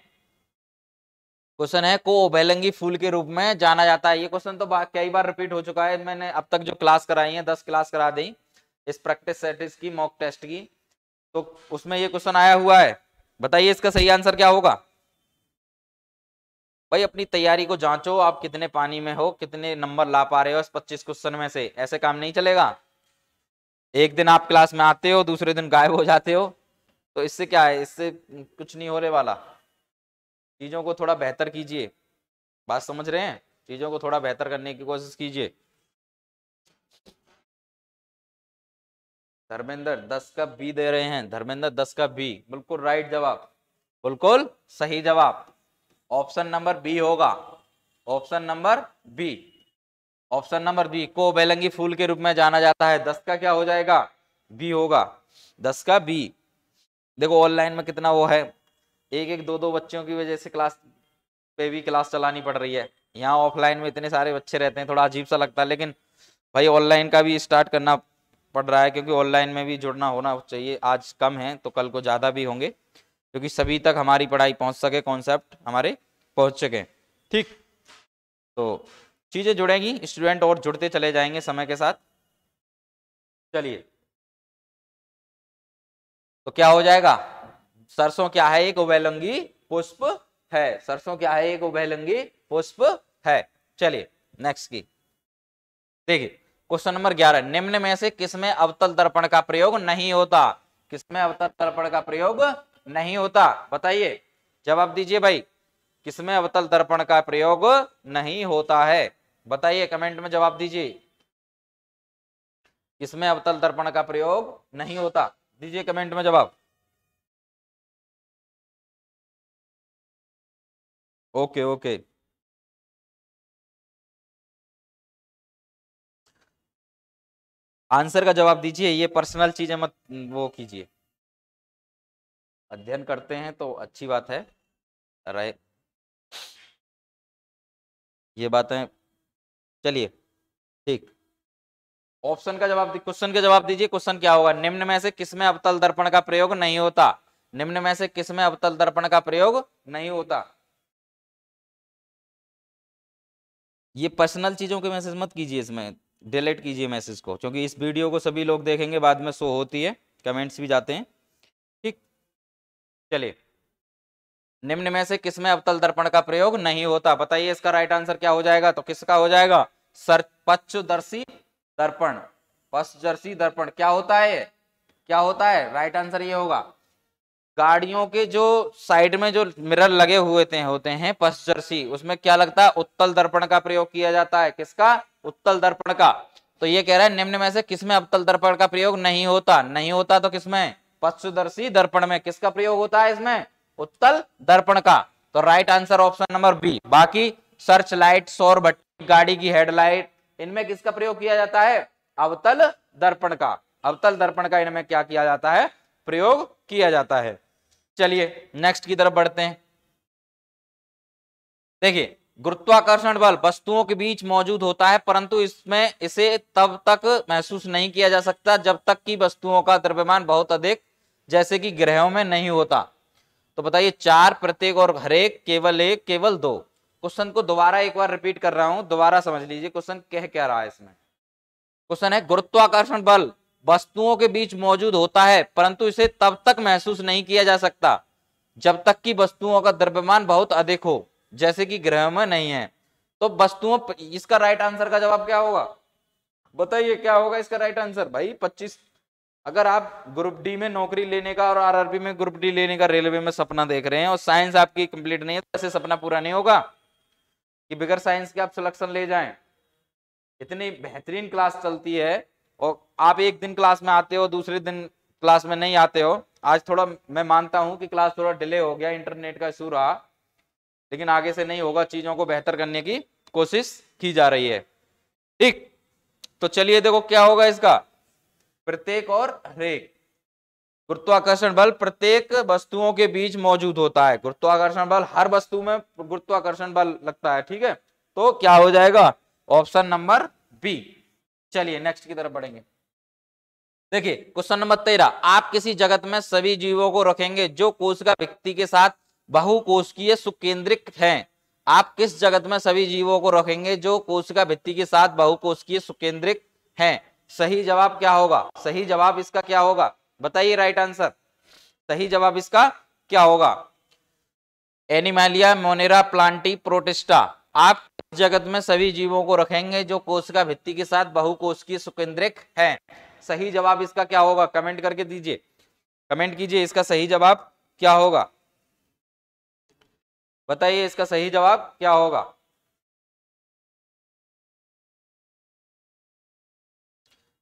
क्वेश्चन है को बैलंगी फूल के रूप में जाना जाता है ये क्वेश्चन तो कई बार रिपीट हो चुका है मैंने अब तक जो क्लास कराई है दस क्लास करा दी इस प्रैक्टिस सेट की मॉक टेस्ट की तो उसमें ये क्वेश्चन आया हुआ है बताइए इसका सही आंसर क्या होगा भाई अपनी तैयारी को जांचो आप कितने पानी में हो कितने नंबर ला पा रहे हो इस पच्चीस क्वेश्चन में से ऐसे काम नहीं चलेगा एक दिन आप क्लास में आते हो दूसरे दिन गायब हो जाते हो तो इससे क्या है इससे कुछ नहीं होने वाला चीज़ों को थोड़ा बेहतर कीजिए बात समझ रहे हैं चीज़ों को थोड़ा बेहतर करने की कोशिश कीजिए धर्मेंद्र दस का बी दे रहे हैं धर्मेंद्र दस का बी बिल्कुल राइट जवाब बिल्कुल सही जवाब ऑप्शन नंबर बी होगा option number B option number B को बेलंगी फूल के रूप में जाना जाता है दस का क्या हो जाएगा बी होगा दस का बी देखो ऑनलाइन में कितना वो है एक एक दो दो बच्चों की वजह से क्लास पे भी क्लास चलानी पड़ रही है यहाँ ऑफलाइन में इतने सारे बच्चे रहते हैं थोड़ा अजीब सा लगता है लेकिन भाई ऑनलाइन का भी स्टार्ट करना पड़ रहा है क्योंकि ऑनलाइन में भी जुड़ना होना चाहिए आज कम है तो कल को ज़्यादा भी होंगे क्योंकि सभी तक हमारी पढ़ाई पहुँच सके कॉन्सेप्ट हमारे पहुँच सके ठीक तो चीज़ें जुड़ेंगी स्टूडेंट और जुड़ते चले जाएंगे समय के साथ चलिए तो क्या हो जाएगा सरसों क्या है एक उभयलंगी पुष्प है सरसों क्या है एक उभयलंगी पुष्प है चलिए नेक्स्ट की देखिए क्वेश्चन नंबर ग्यारह निम्न में से किसमें अवतल दर्पण का प्रयोग नहीं होता किसमें अवतल दर्पण का प्रयोग नहीं होता बताइए जवाब दीजिए भाई किसमें अवतल दर्पण का प्रयोग नहीं होता है बताइए कमेंट में जवाब दीजिए किसमें अवतल दर्पण का प्रयोग नहीं होता दीजिए कमेंट में जवाब ओके ओके आंसर का जवाब दीजिए ये पर्सनल चीजें मत वो कीजिए अध्ययन करते हैं तो अच्छी बात है रहे ये बातें चलिए ठीक ऑप्शन का जवाब क्वेश्चन का जवाब दीजिए क्वेश्चन क्या होगा निम्न में से किसमें अवतल दर्पण का प्रयोग नहीं होता निम्न में से किसमें अवतल दर्पण का प्रयोग नहीं होता ये पर्सनल चीजों के मैसेज मत कीजिए इसमें डिलीट कीजिए मैसेज को क्योंकि इस वीडियो को सभी लोग देखेंगे बाद में शो होती है कमेंट्स भी जाते हैं ठीक चलिए निम्न में से किसमें अवतल दर्पण का प्रयोग नहीं होता बताइए इसका राइट आंसर क्या हो जाएगा तो किसका हो जाएगा सर्पच्छदर्शी दर्पण जर्सी दर्पण क्या होता है क्या होता है राइट आंसर ये होगा गाड़ियों के जो साइड में जो मिरर लगे हुए थे होते हैं जर्सी उसमें क्या लगता है उत्तल दर्पण का प्रयोग किया जाता है किसका उत्तल दर्पण का तो ये कह रहा है निम्न में से किसमें अवतल दर्पण का प्रयोग नहीं होता नहीं होता तो किसमें पश्चुदर्शी दर्पण में किसका प्रयोग होता है इसमें उत्तल दर्पण का तो right answer option number B बाकी सर्च लाइट सौर भट्टी गाड़ी की हेडलाइट इनमें किसका प्रयोग किया जाता है अवतल दर्पण का अवतल दर्पण का इनमें क्या किया जाता है प्रयोग किया जाता है चलिए नेक्स्ट की तरफ बढ़ते हैं देखिए गुरुत्वाकर्षण बल वस्तुओं के बीच मौजूद होता है परंतु इसमें इसे तब तक महसूस नहीं किया जा सकता जब तक कि वस्तुओं का द्रव्यमान बहुत अधिक जैसे कि ग्रहों में नहीं होता तो बताइए चार प्रत्येक और हरेक केवल एक केवल दो क्वेश्चन को दोबारा एक बार रिपीट कर रहा हूं दोबारा समझ लीजिए क्वेश्चन कह क्या रहा है इसमें क्वेश्चन है गुरुत्वाकर्षण बल वस्तुओं के बीच मौजूद होता है परंतु इसे तब तक महसूस नहीं किया जा सकता जब तक कि वस्तुओं का द्रव्यमान बहुत अधिक हो जैसे कि ग्रह में नहीं है तो वस्तुओं इसका राइट आंसर का जवाब क्या होगा बताइए क्या होगा इसका राइट आंसर भाई पच्चीस अगर आप ग्रुप डी में नौकरी लेने का और आरआरबी में ग्रुप डी लेने का रेलवे में सपना देख रहे हैं और साइंस आपकी कंप्लीट नहीं है तो ऐसे सपना पूरा नहीं होगा कि बिगर साइंस के आप सिलेक्शन ले जाएं इतनी बेहतरीन क्लास चलती है और आप एक दिन क्लास में आते हो दूसरे दिन क्लास में नहीं आते हो आज थोड़ा मैं मानता हूं कि क्लास थोड़ा डिले हो गया इंटरनेट का इशू रहा लेकिन आगे से नहीं होगा चीजों को बेहतर करने की कोशिश की जा रही है ठीक तो चलिए देखो क्या होगा इसका प्रत्येक और हरेक गुरुत्वाकर्षण बल प्रत्येक वस्तुओं के बीच मौजूद होता है गुरुत्वाकर्षण बल हर वस्तु में गुरुत्वाकर्षण बल लगता है ठीक है तो क्या हो जाएगा ऑप्शन नंबर बी चलिए नेक्स्ट की तरफ बढ़ेंगे देखिए क्वेश्चन नंबर तेरह आप किसी जगत में सभी जीवों को रखेंगे जो कोशिका व्यक्ति के साथ बहु की सुकेंद्रिक है आप किस जगत में सभी जीवों को रखेंगे जो कोशिका भित्ति के साथ बहु की सुकेंद्रिक है सही जवाब क्या होगा सही जवाब इसका क्या होगा बताइए राइट आंसर सही जवाब इसका क्या होगा एनिमेलिया मोनेरा प्लांटी प्रोटिस्टा आप जगत में सभी जीवों को रखेंगे जो कोशिका भित्ति के साथ की सुकेंद्रिक है सही जवाब इसका क्या होगा कमेंट करके दीजिए कमेंट कीजिए इसका सही जवाब क्या होगा बताइए इसका सही जवाब क्या होगा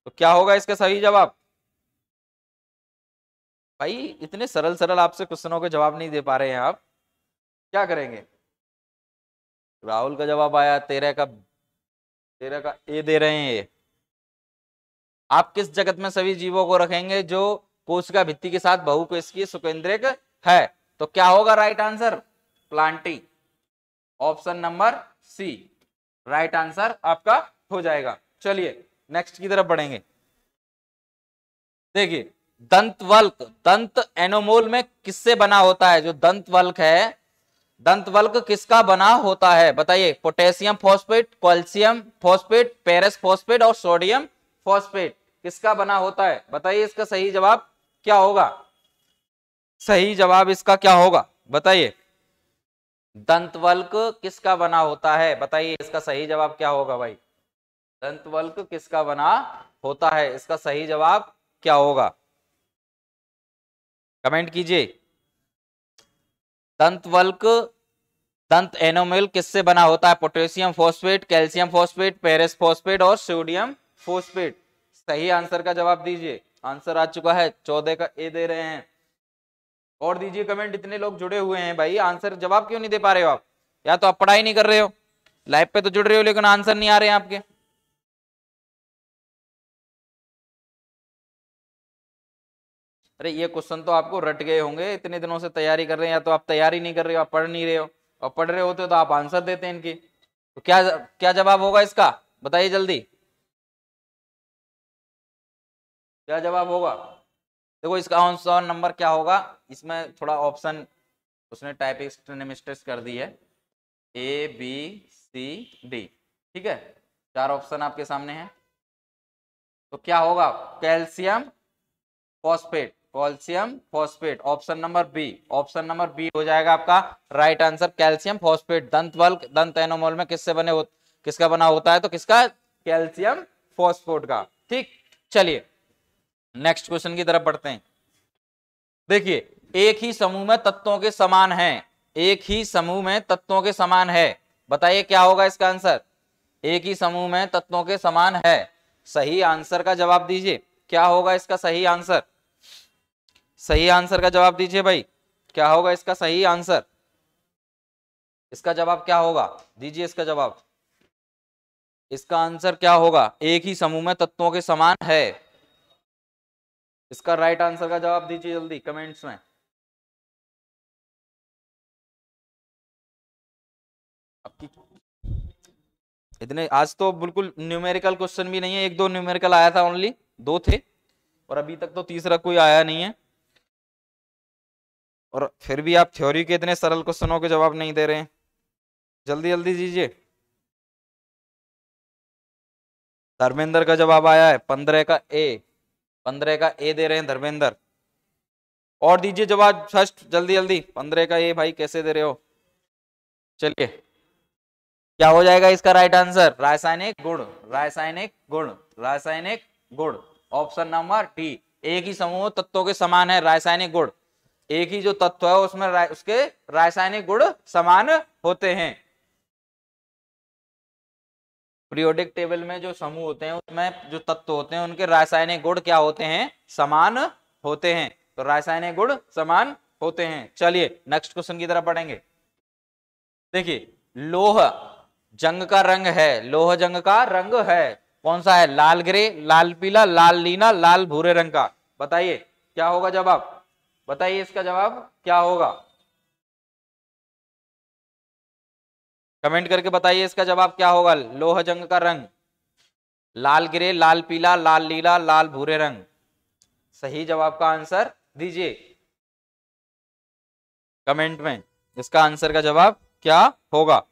तो क्या होगा इसका सही जवाब भाई इतने सरल सरल आपसे क्वेश्चनों के जवाब नहीं दे पा रहे हैं आप क्या करेंगे राहुल का जवाब आया तेरह का तेरह का ए दे रहे हैं ये आप किस जगत में सभी जीवों को रखेंगे जो कोशिका भित्ति के साथ की सुकेंद्रिक है तो क्या होगा राइट आंसर प्लांटी option number C right answer आपका हो जाएगा चलिए नेक्स्ट की तरफ बढ़ेंगे देखिए दंतवल्क दंत एनोमोल में किससे बना होता है जो दंतवल्क है दंतवल्क किसका बना होता है बताइए potassium phosphate calcium phosphate ferrous phosphate और सोडियम फॉस्फेट किसका बना होता है बताइए इसका सही जवाब क्या होगा सही जवाब इसका क्या होगा बताइए दंतवल्क किसका बना होता है बताइए इसका सही जवाब क्या होगा भाई दंतवल्क किसका बना होता है इसका सही जवाब क्या होगा कमेंट कीजिए दंतवल्क दंत एनोमिल किससे बना होता है potassium phosphate calcium phosphate ferrous phosphate और सोडियम फोस्फेट सही आंसर का जवाब दीजिए आंसर आ चुका है चौदह का ए दे रहे हैं और दीजिए कमेंट इतने लोग जुड़े हुए हैं भाई आंसर जवाब क्यों नहीं दे पा रहे हो आप या तो आप पढ़ाई नहीं कर रहे हो लाइव पे तो जुड़ रहे हो लेकिन आंसर नहीं आ रहे हैं आपके अरे ये क्वेश्चन तो आपको रट गए होंगे इतने दिनों से तैयारी कर रहे हैं या तो आप तैयारी नहीं कर रहे हो आप पढ़ नहीं रहे हो और पढ़ रहे होते हो तो आप आंसर देते हैं इनकी तो क्या क्या जवाब होगा इसका बताइए जल्दी क्या जवाब होगा देखो इसका आंसर नंबर क्या होगा इसमें थोड़ा ऑप्शन उसने टाइपिंग मिस्टेक्स कर दी है ए बी सी डी ठीक है चार ऑप्शन आपके सामने हैं तो क्या होगा calcium phosphate calcium phosphate option number B option number B हो जाएगा आपका राइट आंसर कैल्शियम फॉस्फेट दंत बल्क दंत एनोमोल में किससे बने हो, किसका बना होता है तो किसका कैल्शियम फॉस्फोट का ठीक चलिए नेक्स्ट क्वेश्चन की तरफ बढ़ते हैं देखिए एक ही समूह में तत्वों के समान है एक ही समूह में तत्वों के समान है बताइए क्या होगा इसका आंसर एक ही समूह में तत्वों के समान है सही आंसर का जवाब दीजिए क्या होगा इसका सही आंसर सही आंसर का जवाब दीजिए भाई क्या होगा इसका सही आंसर इसका जवाब क्या होगा दीजिए इसका जवाब इसका आंसर क्या होगा एक ही समूह में तत्वों के समान है इसका राइट आंसर का जवाब दीजिए जल्दी कमेंट्स में इतने आज तो बिल्कुल न्यूमेरिकल क्वेश्चन भी नहीं है एक दो न्यूमेरिकल आया था ओनली दो थे और अभी तक तो तीसरा कोई आया नहीं है और फिर भी आप थ्योरी के इतने सरल क्वेश्चनों के जवाब नहीं दे रहे हैं जल्दी जल्दी दीजिए धर्मेंद्र का जवाब आया है पंद्रह का ए पंद्रह का ए दे रहे हैं धर्मेंद्र और दीजिए जवाब फर्स्ट जल्दी जल्दी पंद्रह का ए भाई कैसे दे रहे हो चलिए क्या हो जाएगा इसका राइट आंसर रासायनिक गुण रासायनिक गुण रासायनिक गुण ऑप्शन नंबर टी एक ही समूह तत्वों के समान है रासायनिक गुड़ एक ही जो तत्व है उसमें रा, उसके रासायनिक गुण समान होते हैं प्रियोडिक टेबल में जो समूह होते हैं उसमें जो तत्व होते हैं उनके रासायनिक गुण क्या होते हैं समान होते हैं तो रासायनिक गुण समान होते हैं चलिए नेक्स्ट क्वेश्चन की तरफ पढ़ेंगे देखिए लोह जंग का रंग है लोह जंग का रंग है कौन सा है लाल ग्रे लाल पीला लाल लीना लाल भूरे रंग का बताइए क्या होगा जवाब बताइए इसका जवाब क्या होगा कमेंट करके बताइए इसका जवाब क्या होगा लोह जंग का रंग लाल ग्रे लाल पीला लाल लीला लाल भूरे रंग सही जवाब का आंसर दीजिए कमेंट में इसका आंसर का जवाब क्या होगा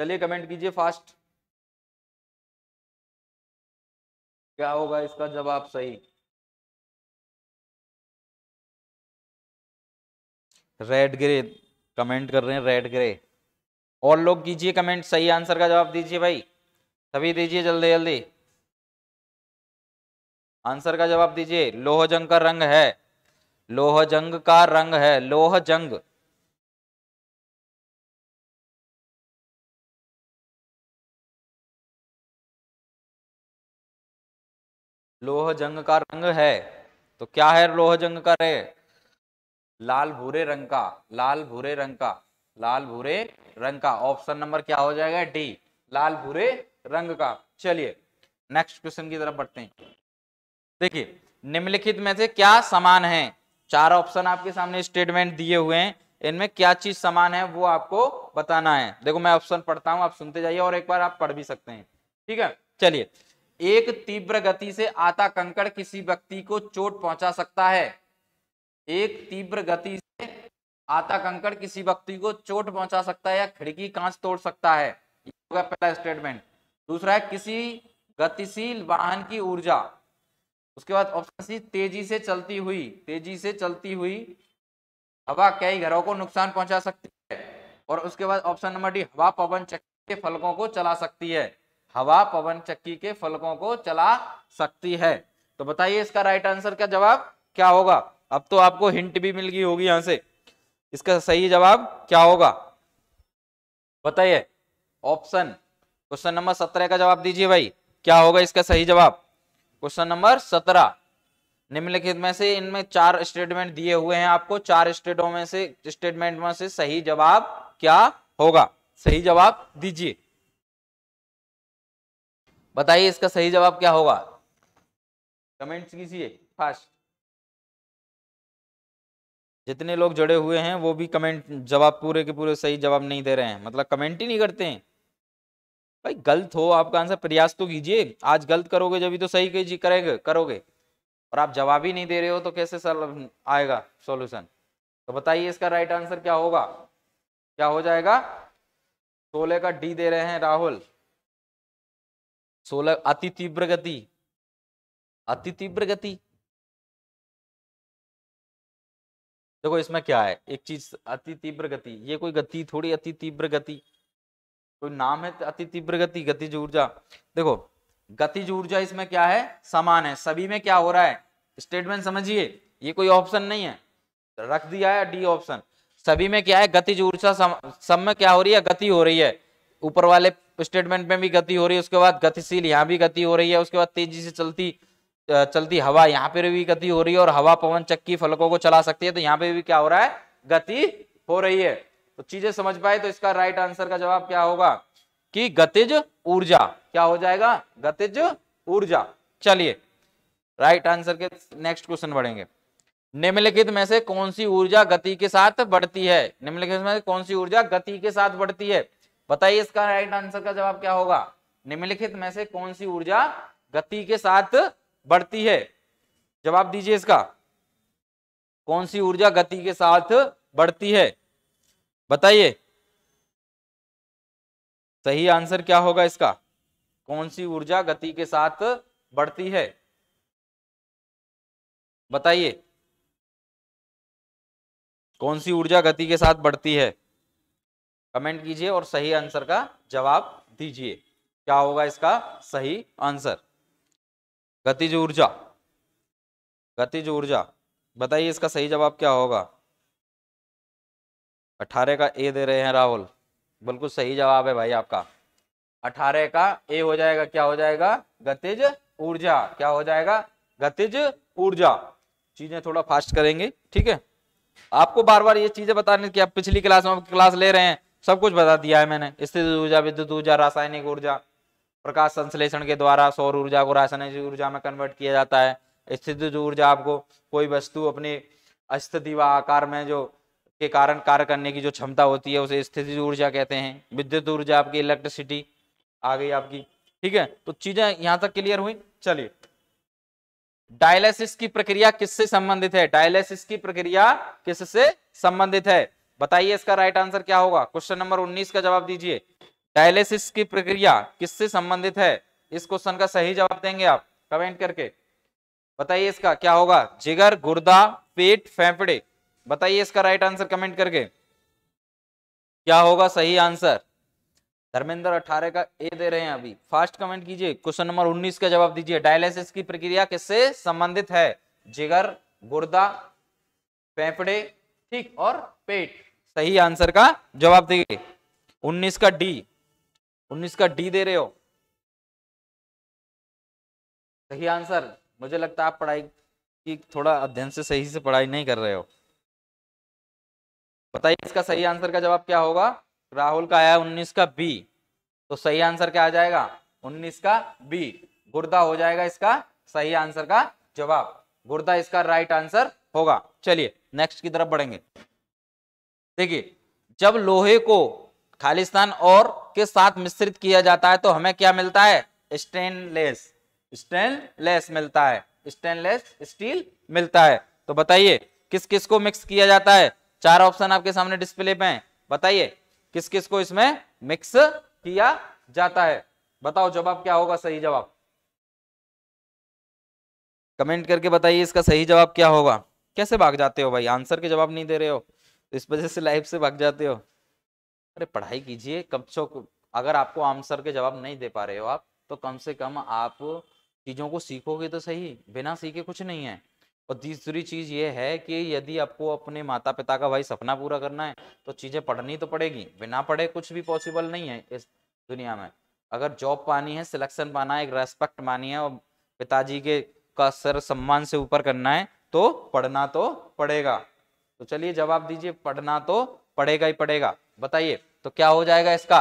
चलिए कमेंट कीजिए फास्ट क्या होगा इसका जवाब सही रेड ग्रे कमेंट कर रहे हैं रेड ग्रे और लोग कीजिए कमेंट सही आंसर का जवाब दीजिए भाई सभी दीजिए जल्दी जल्दी आंसर का जवाब दीजिए लोह जंग का रंग है लोह जंग का रंग है लोह जंग लोह जंग का रंग है तो क्या है लोह जंग का रे लाल भूरे रंग का लाल भूरे रंग का लाल भूरे रंग का ऑप्शन नंबर क्या हो जाएगा डी लाल भूरे रंग का चलिए नेक्स्ट क्वेश्चन की तरफ बढ़ते हैं देखिए निम्नलिखित में से क्या समान है चार ऑप्शन आपके सामने स्टेटमेंट दिए हुए हैं इनमें क्या चीज समान है वो आपको बताना है देखो मैं ऑप्शन पढ़ता हूं आप सुनते जाइए और एक बार आप पढ़ भी सकते हैं ठीक है चलिए एक तीव्र गति से आता कंकड़ किसी व्यक्ति को चोट पहुंचा सकता है एक तीव्र गति से आता कंकड़ किसी व्यक्ति को चोट पहुंचा सकता है या खिड़की कांच तोड़ सकता है होगा पहला स्टेटमेंट दूसरा है किसी गतिशील वाहन की ऊर्जा उसके बाद ऑप्शन सी तेजी से चलती हुई तेजी से चलती हुई हवा कई घरों को नुकसान पहुंचा सकती है और उसके बाद ऑप्शन नंबर डी हवा पवन चक्र के फलकों को चला सकती है हवा पवन चक्की के फलकों को चला सकती है तो बताइए इसका राइट आंसर का जवाब क्या होगा अब तो आपको हिंट भी मिल गई होगी यहां से इसका सही जवाब क्या होगा बताइए ऑप्शन क्वेश्चन नंबर सत्रह का जवाब दीजिए भाई क्या होगा इसका सही जवाब क्वेश्चन नंबर सत्रह निम्नलिखित में से इनमें चार स्टेटमेंट दिए हुए हैं आपको चार स्टेटों में से स्टेटमेंट में से सही जवाब क्या होगा सही जवाब दीजिए बताइए इसका सही जवाब क्या होगा कमेंट्स कीजिए फास्ट जितने लोग जुड़े हुए हैं वो भी कमेंट जवाब पूरे के पूरे सही जवाब नहीं दे रहे हैं मतलब कमेंट ही नहीं करते हैं भाई गलत हो आपका आंसर प्रयास तो कीजिए आज गलत करोगे जब भी तो सही कीजिए करेंगे करोगे और आप जवाब ही नहीं दे रहे हो तो कैसे सल आएगा सॉल्यूशन तो बताइए इसका राइट आंसर क्या होगा क्या हो जाएगा सोलह का डी दे रहे हैं राहुल सोलह अति तीव्र गति अति तीव्र गति देखो इसमें क्या है एक चीज अति तीव्र गति ये कोई गति थोड़ी अति तीव्र गति कोई नाम है अति तीव्र गति गतिज ऊर्जा देखो गतिज ऊर्जा इसमें क्या है समान है सभी में क्या हो रहा है स्टेटमेंट समझिए ये कोई ऑप्शन नहीं है रख दिया है डी ऑप्शन सभी में क्या है गतिज ऊर्जा सब में क्या हो रही है गति हो रही है ऊपर वाले स्टेटमेंट में भी गति हो रही है उसके बाद गतिशील यहाँ भी गति हो रही है उसके बाद तेजी से चलती चलती हवा यहाँ पे भी गति हो रही है और हवा पवन चक्की फलकों को चला सकती है तो यहाँ पे भी क्या हो रहा है गति हो रही है तो चीजें समझ पाए तो इसका राइट आंसर का जवाब क्या होगा कि गतिज ऊर्जा क्या हो जाएगा गतिज ऊर्जा चलिए राइट आंसर के नेक्स्ट क्वेश्चन बढ़ेंगे निम्नलिखित में से कौन सी ऊर्जा गति के साथ बढ़ती है निम्नलिखित में से कौन सी ऊर्जा गति के साथ बढ़ती है बताइए इसका राइट आंसर का जवाब क्या होगा निम्नलिखित में से कौन सी ऊर्जा गति के साथ बढ़ती है जवाब दीजिए इसका कौन सी ऊर्जा गति के साथ बढ़ती है बताइए सही आंसर क्या होगा इसका कौन सी ऊर्जा गति के साथ बढ़ती है बताइए कौन सी ऊर्जा गति के साथ बढ़ती है कमेंट कीजिए और सही आंसर का जवाब दीजिए क्या होगा इसका सही आंसर गतिज ऊर्जा गतिज ऊर्जा बताइए इसका सही जवाब क्या होगा अठारह का ए दे रहे हैं राहुल बिल्कुल सही जवाब है भाई आपका अठारह का ए हो जाएगा क्या हो जाएगा गतिज ऊर्जा क्या हो जाएगा गतिज ऊर्जा चीजें थोड़ा फास्ट करेंगे ठीक है आपको बार बार ये चीजें बताने की आप पिछली क्लास में क्लास ले रहे हैं सब कुछ बता दिया है मैंने स्थित ऊर्जा विद्युत ऊर्जा रासायनिक ऊर्जा प्रकाश संश्लेषण के द्वारा सौर ऊर्जा को रासायनिक ऊर्जा में कन्वर्ट किया जाता है स्थित ऊर्जा आपको कोई वस्तु अपने अस्थिति व आकार में जो के कारण कार्य करने की जो क्षमता होती है उसे स्थिति ऊर्जा कहते हैं विद्युत ऊर्जा आपकी इलेक्ट्रिसिटी आ गई आपकी ठीक है तो चीजें यहां तक क्लियर हुई चलिए डायलिसिस की प्रक्रिया किससे संबंधित है डायलिसिस की प्रक्रिया किससे संबंधित है बताइए इसका राइट आंसर क्या होगा क्वेश्चन नंबर 19 का जवाब दीजिए डायलिसिस की प्रक्रिया किससे संबंधित है इस क्वेश्चन का सही जवाब देंगे आप कमेंट करके बताइए इसका क्या होगा जिगर गुर्दा पेट फेफड़े बताइए इसका राइट आंसर कमेंट करके क्या होगा सही आंसर धर्मेंद्र अठारह का ए दे रहे हैं अभी फास्ट कमेंट कीजिए क्वेश्चन नंबर उन्नीस का जवाब दीजिए डायलिसिस की प्रक्रिया किससे संबंधित है जिगर गुर्दा फेफड़े ठीक और पेट सही आंसर का जवाब देंगे 19 का डी 19 का डी दे रहे हो सही आंसर मुझे लगता है आप पढ़ाई की थोड़ा अध्ययन से सही से पढ़ाई नहीं कर रहे हो बताइए इसका सही आंसर का जवाब क्या होगा राहुल का आया 19 का बी तो सही आंसर क्या आ जाएगा 19 का बी गुर्दा हो जाएगा इसका सही आंसर का जवाब गुर्दा इसका राइट आंसर होगा चलिए नेक्स्ट की तरफ बढ़ेंगे देखिए जब लोहे को खालिस्तान और के साथ मिश्रित किया जाता है तो हमें क्या मिलता है स्टेनलेस स्टेनलेस मिलता है स्टेनलेस स्टील मिलता है तो बताइए किस किस को मिक्स किया जाता है चार ऑप्शन आपके सामने डिस्प्ले पे हैं बताइए किस किस को इसमें मिक्स किया जाता है बताओ जवाब क्या होगा सही जवाब कमेंट करके बताइए इसका सही जवाब क्या होगा कैसे भाग जाते हो भाई आंसर के जवाब नहीं दे रहे हो इस वजह से लाइफ से भाग जाते हो अरे पढ़ाई कीजिए कम से अगर आपको आंसर के जवाब नहीं दे पा रहे हो आप तो कम से कम आप चीज़ों को सीखोगे तो सही बिना सीखे कुछ नहीं है और तीसरी चीज़ ये है कि यदि आपको अपने माता पिता का भाई सपना पूरा करना है तो चीज़ें पढ़नी तो पड़ेगी बिना पढ़े कुछ भी पॉसिबल नहीं है इस दुनिया में अगर जॉब पानी है सिलेक्शन पाना है एक रेस्पेक्ट मानी है और पिताजी के का सर सम्मान से ऊपर करना है तो पढ़ना तो पड़ेगा तो चलिए जवाब दीजिए पढ़ना तो पड़ेगा ही पड़ेगा बताइए तो क्या हो जाएगा इसका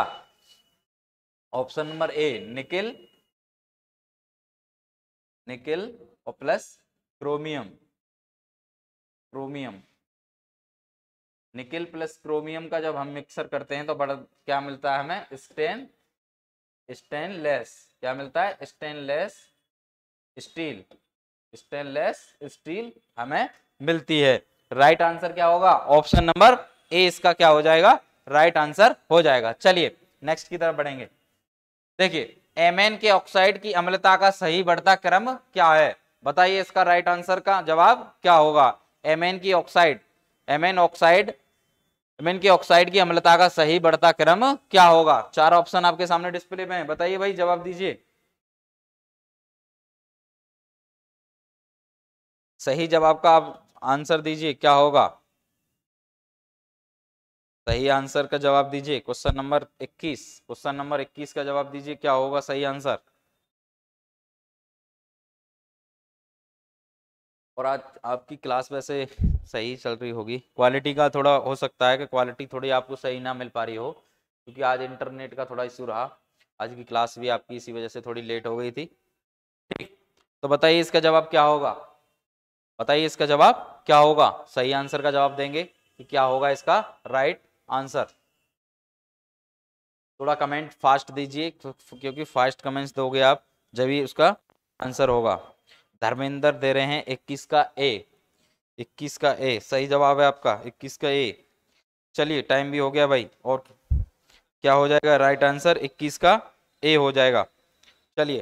option number A nickel nickel और plus chromium chromium nickel plus chromium का जब हम मिक्सर करते हैं तो बड़ा क्या मिलता है हमें स्टेन स्टेनलेस क्या मिलता है स्टेनलेस स्टील स्टेनलेस स्टील हमें मिलती है राइट आंसर क्या होगा ऑप्शन नंबर ए इसका क्या हो जाएगा राइट right आंसर हो जाएगा चलिए नेक्स्ट की तरफ बढ़ेंगे देखिए एम के ऑक्साइड की अम्लता का सही बढ़ता क्रम क्या है बताइए इसका राइट right आंसर का जवाब क्या होगा एम की ऑक्साइड एम ऑक्साइड एम की ऑक्साइड की अम्लता का सही बढ़ता क्रम क्या होगा चार ऑप्शन आपके सामने डिस्प्ले में है बताइए भाई जवाब दीजिए सही जवाब का आप आंसर दीजिए क्या होगा सही आंसर का जवाब दीजिए क्वेश्चन नंबर 21 क्वेश्चन नंबर 21 का जवाब दीजिए क्या होगा सही आंसर और आज आपकी क्लास वैसे सही चल रही होगी क्वालिटी का थोड़ा हो सकता है कि क्वालिटी थोड़ी आपको सही ना मिल पा रही हो क्योंकि आज इंटरनेट का थोड़ा इश्यू रहा आज की क्लास भी आपकी इसी वजह से थोड़ी लेट हो गई थी ठीक तो बताइए इसका जवाब क्या होगा बताइए इसका जवाब क्या होगा सही आंसर का जवाब देंगे कि क्या होगा इसका राइट आंसर थोड़ा कमेंट फास्ट दीजिए क्योंकि फास्ट कमेंट्स दोगे आप जब ही उसका आंसर होगा धर्मेंद्र दे रहे हैं इक्कीस का ए इक्कीस का ए सही जवाब है आपका इक्कीस का ए चलिए टाइम भी हो गया भाई और क्या हो जाएगा राइट आंसर इक्कीस का ए हो जाएगा चलिए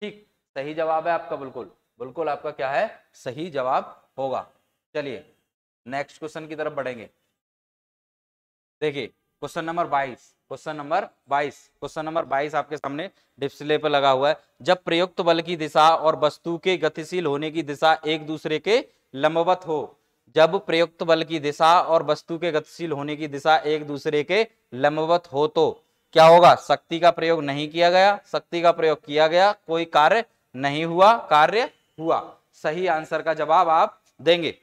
ठीक सही जवाब है आपका बिल्कुल बिल्कुल आपका क्या है सही जवाब होगा चलिए नेक्स्ट क्वेश्चन की तरफ बढ़ेंगे देखिए question number 22 question number 22 question number 22 आपके सामने डिस्प्ले पर लगा हुआ है जब प्रयुक्त बल की दिशा और वस्तु के गतिशील होने की दिशा एक दूसरे के लंबवत हो जब प्रयुक्त बल की दिशा और वस्तु के गतिशील होने की दिशा एक दूसरे के लंबवत हो तो क्या होगा शक्ति का प्रयोग नहीं किया गया शक्ति का प्रयोग किया गया कोई कार्य नहीं हुआ कार्य हुआ सही आंसर का जवाब आप देंगे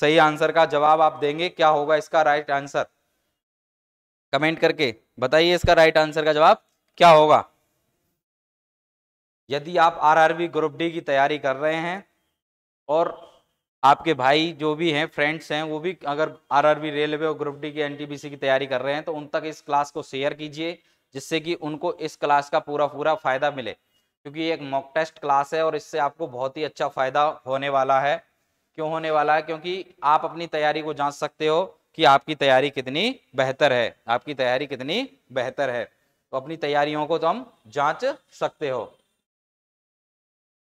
सही आंसर का जवाब आप देंगे क्या होगा इसका राइट आंसर कमेंट करके बताइए इसका राइट आंसर का जवाब क्या होगा यदि आप आरआरबी ग्रुप डी की तैयारी कर रहे हैं और आपके भाई जो भी हैं फ्रेंड्स हैं वो भी अगर आरआरबी रेलवे और ग्रुप डी की एनटीपीसी की तैयारी कर रहे हैं तो उन तक इस क्लास को शेयर कीजिए जिससे कि उनको इस क्लास का पूरा पूरा फायदा मिले क्योंकि एक मॉक टेस्ट क्लास है और इससे आपको बहुत ही अच्छा फ़ायदा होने वाला है क्यों होने वाला है क्योंकि आप अपनी तैयारी को जांच सकते हो कि आपकी तैयारी कितनी बेहतर है आपकी तैयारी कितनी बेहतर है तो अपनी तैयारियों को तो हम जांच सकते हो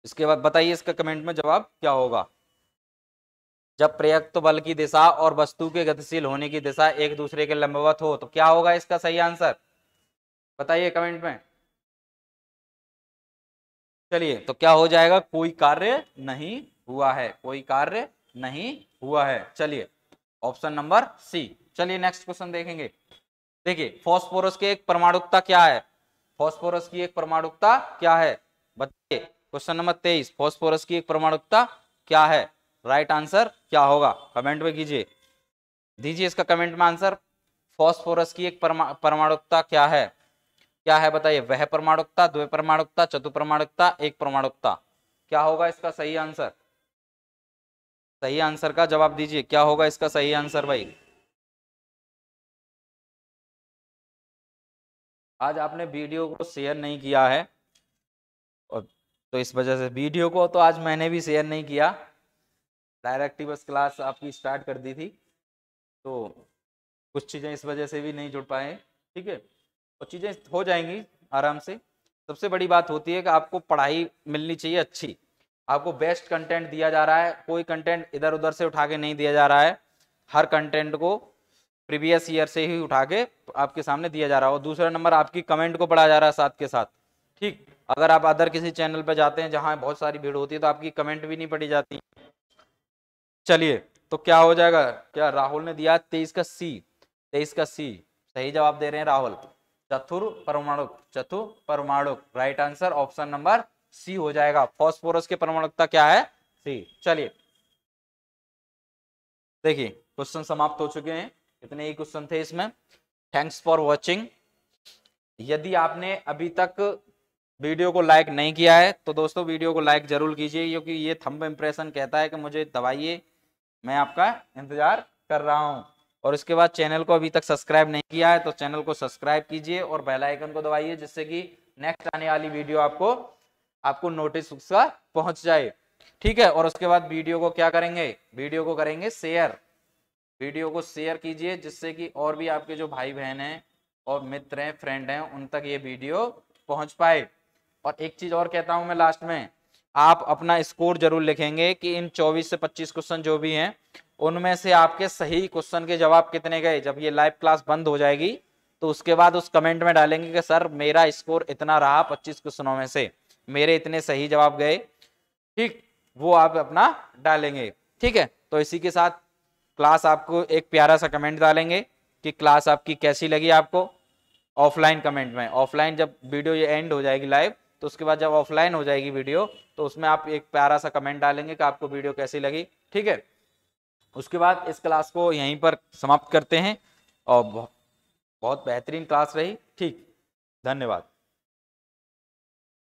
इसके बाद बताइए इसका कमेंट में जवाब क्या होगा जब प्रयक्त बल की दिशा और वस्तु के गतिशील होने की दिशा एक दूसरे के लंबवत हो तो क्या होगा इसका सही आंसर बताइए कमेंट में चलिए तो क्या हो जाएगा कोई कार्य नहीं हुआ है कोई कार्य नहीं हुआ है चलिए ऑप्शन नंबर सी चलिए नेक्स्ट क्वेश्चन देखेंगे देखिए फॉस्फोरस के एक परमाणुकता क्या है फॉस्फोरस की एक परमाणुकता क्या है बताइए क्वेश्चन नंबर तेईस फॉस्फोरस की एक परमाणुकता क्या है राइट आंसर क्या होगा कमेंट में कीजिए दीजिए इसका कमेंट में आंसर फॉस्फोरस की एक परमाणुकता क्या है क्या है बताइए वह परमाणुकता द्वे परमाणुकता चतुप्रमाणुकता एक प्रमाणुकता क्या होगा इसका सही आंसर सही आंसर का जवाब दीजिए क्या होगा इसका सही आंसर भाई आज आपने वीडियो को शेयर नहीं किया है और तो इस वजह से वीडियो को तो आज मैंने भी शेयर नहीं किया डायरेक्ट ही बस क्लास आपकी स्टार्ट कर दी थी तो कुछ चीज़ें इस वजह से भी नहीं जुड़ पाए ठीक है और चीज़ें हो जाएंगी आराम से सबसे बड़ी बात होती है कि आपको पढ़ाई मिलनी चाहिए अच्छी आपको बेस्ट कंटेंट दिया जा रहा है कोई कंटेंट इधर उधर से उठा के नहीं दिया जा रहा है हर कंटेंट को प्रीवियस ईयर से ही उठा के आपके सामने दिया जा रहा है और दूसरा नंबर आपकी कमेंट को पढ़ा जा रहा है साथ के साथ ठीक अगर आप अदर किसी चैनल पर जाते हैं जहाँ बहुत सारी भीड़ होती है तो आपकी कमेंट भी नहीं पढ़ी जाती चलिए तो क्या हो जाएगा क्या राहुल ने दिया तेईस का सी तेईस का सी सही जवाब दे रहे हैं राहुल चतु परमाणु right answer option number C हो जाएगा फॉस्फोरस के परमाणुकता क्या है सी चलिए देखिए क्वेश्चन समाप्त हो चुके हैं इतने ही क्वेश्चन थे इसमें थैंक्स फॉर वॉचिंग यदि आपने अभी तक वीडियो को लाइक नहीं किया है तो दोस्तों वीडियो को लाइक जरूर कीजिए क्योंकि ये थम्ब इम्प्रेशन कहता है कि मुझे दबाइए मैं आपका इंतजार कर रहा हूँ और उसके बाद चैनल को अभी तक सब्सक्राइब नहीं किया है तो चैनल को सब्सक्राइब कीजिए और बेल आइकन को दबाइए जिससे कि नेक्स्ट आने वाली वीडियो आपको आपको नोटिस उसका पहुंच जाए ठीक है और उसके बाद वीडियो को क्या करेंगे वीडियो को करेंगे शेयर वीडियो को शेयर कीजिए जिससे कि और भी आपके जो भाई बहन हैं और मित्र हैं फ्रेंड हैं उन तक ये वीडियो पहुंच पाए और एक चीज और कहता हूं मैं लास्ट में आप अपना स्कोर जरूर लिखेंगे कि इन 24 से 25 क्वेश्चन जो भी हैं उनमें से आपके सही क्वेश्चन के जवाब कितने गए जब ये लाइव क्लास बंद हो जाएगी तो उसके बाद उस कमेंट में डालेंगे कि सर मेरा स्कोर इतना रहा पच्चीस क्वेश्चनों में से मेरे इतने सही जवाब गए ठीक वो आप अपना डालेंगे ठीक है तो इसी के साथ क्लास आपको एक प्यारा सा कमेंट डालेंगे कि क्लास आपकी कैसी लगी आपको ऑफलाइन कमेंट में ऑफलाइन जब वीडियो ये एंड हो जाएगी लाइव तो उसके बाद जब ऑफलाइन हो जाएगी वीडियो तो उसमें आप एक प्यारा सा कमेंट डालेंगे कि आपको वीडियो कैसी लगी ठीक है उसके बाद इस क्लास को यहीं पर समाप्त करते हैं और बहुत बेहतरीन क्लास रही ठीक धन्यवाद